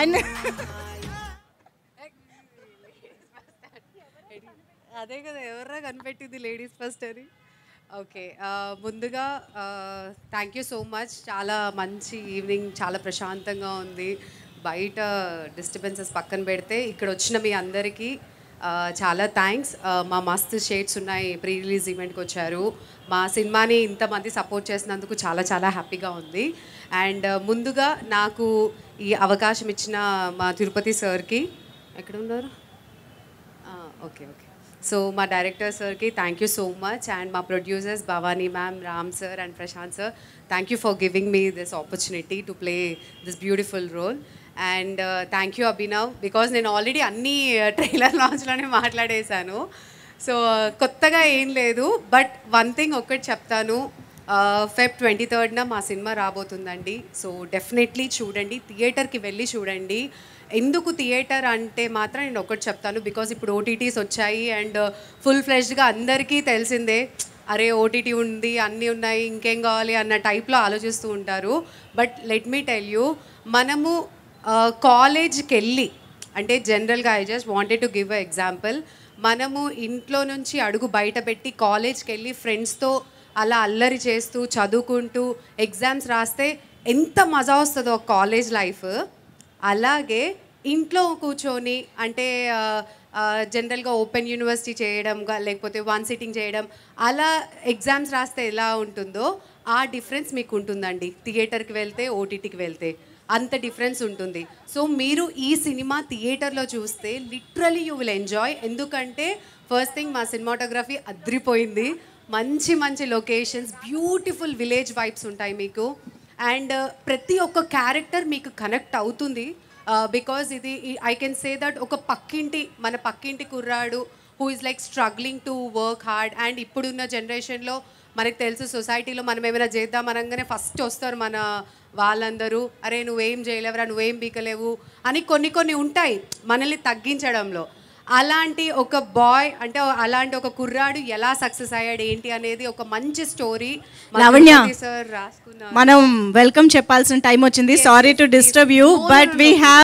ఆయన అదే కదా ఎవర్రా కనిపెట్టింది లేడీస్ ఫస్ట్ అని ఓకే ముందుగా థ్యాంక్ యూ సో మచ్ చాలా మంచి ఈవినింగ్ చాలా ప్రశాంతంగా ఉంది బయట డిస్టర్బెన్సెస్ పక్కన పెడితే ఇక్కడ వచ్చిన మీ అందరికీ చాలా థ్యాంక్స్ మా మస్తు షేడ్స్ ఉన్నాయి ప్రీ రిలీజ్ ఈవెంట్కి వచ్చారు మా సినిమాని ఇంతమంది సపోర్ట్ చేసినందుకు చాలా చాలా హ్యాపీగా ఉంది అండ్ ముందుగా నాకు ఈ అవకాశం ఇచ్చిన మా తిరుపతి సార్కి ఎక్కడ ఉన్నారు ఓకే ఓకే సో మా డైరెక్టర్ సార్కి thank you so much and మా producers Bhavani ma'am Ram sir and Prashant sir thank you for giving me this opportunity to play this beautiful role and thank you Abhinav because నేను ఆల్రెడీ అన్ని trailer uh, లాంచ్లోనే మాట్లాడేశాను so uh, కొత్తగా ఏం లేదు but one thing ఒక్కటి చెప్తాను ఫెబ్ ట్వంటీ థర్డ్న మా సినిమా రాబోతుందండి సో డెఫినెట్లీ చూడండి థియేటర్కి వెళ్ళి చూడండి ఎందుకు థియేటర్ అంటే మాత్రం నేను ఒకటి చెప్తాను బికాజ్ ఇప్పుడు ఓటీటీస్ వచ్చాయి అండ్ ఫుల్ uh, ఫ్లెష్డ్గా అందరికీ తెలిసిందే అరే ఓటీటీ ఉంది అన్నీ ఉన్నాయి ఇంకేం కావాలి అన్న టైప్లో ఆలోచిస్తూ ఉంటారు but let me tell you మనము కాలేజ్కి వెళ్ళి అంటే జనరల్గా I just wanted to give a example మనము ఇంట్లో నుంచి అడుగు బయట పెట్టి కాలేజ్కి వెళ్ళి ఫ్రెండ్స్తో అలా అల్లరి చేస్తూ చదువుకుంటూ ఎగ్జామ్స్ రాస్తే ఎంత మజా వస్తుందో కాలేజ్ లైఫ్ అలాగే ఇంట్లో కూర్చొని అంటే జనరల్గా ఓపెన్ యూనివర్సిటీ చేయడం లేకపోతే వన్ సిట్టింగ్ చేయడం అలా ఎగ్జామ్స్ రాస్తే ఎలా ఉంటుందో ఆ డిఫరెన్స్ మీకు ఉంటుందండి థియేటర్కి వెళ్తే ఓటీటీకి వెళ్తే అంత డిఫరెన్స్ ఉంటుంది సో మీరు ఈ సినిమా థియేటర్లో చూస్తే లిటరలీ యూ విల్ ఎంజాయ్ ఎందుకంటే ఫస్ట్ థింగ్ మా సినిమాటోగ్రఫీ అద్రిపోయింది మంచి మంచి లొకేషన్స్ బ్యూటిఫుల్ విలేజ్ వైబ్స్ ఉంటాయి మీకు అండ్ uh, ప్రతి ఒక్క క్యారెక్టర్ మీకు కనెక్ట్ అవుతుంది బికాజ్ uh, ఇది ఐ కెన్ సే దట్ ఒక పక్కింటి మన పక్కింటి కుర్రాడు who is like struggling to work hard and ఇప్పుడున్న జనరేషన్లో మనకు తెలుసు సొసైటీలో మనం ఏమైనా చేద్దాం అనగానే ఫస్ట్ వస్తారు మన వాళ్ళందరూ అరే నువ్వేం చేయలేవురా నువ్వేం బీకలేవు అని కొన్ని కొన్ని ఉంటాయి మనల్ని తగ్గించడంలో అలాంటి ఒక బాయ్ అంటే అలాంటి ఒక కుర్రాడు ఎలా సక్సెస్ అయ్యాడు ఏంటి అనేది ఒక మంచి స్టోరీ సార్ రాసుకున్నాం మనం వెల్కమ్ చెప్పాల్సిన టైం వచ్చింది sorry to disturb you but we have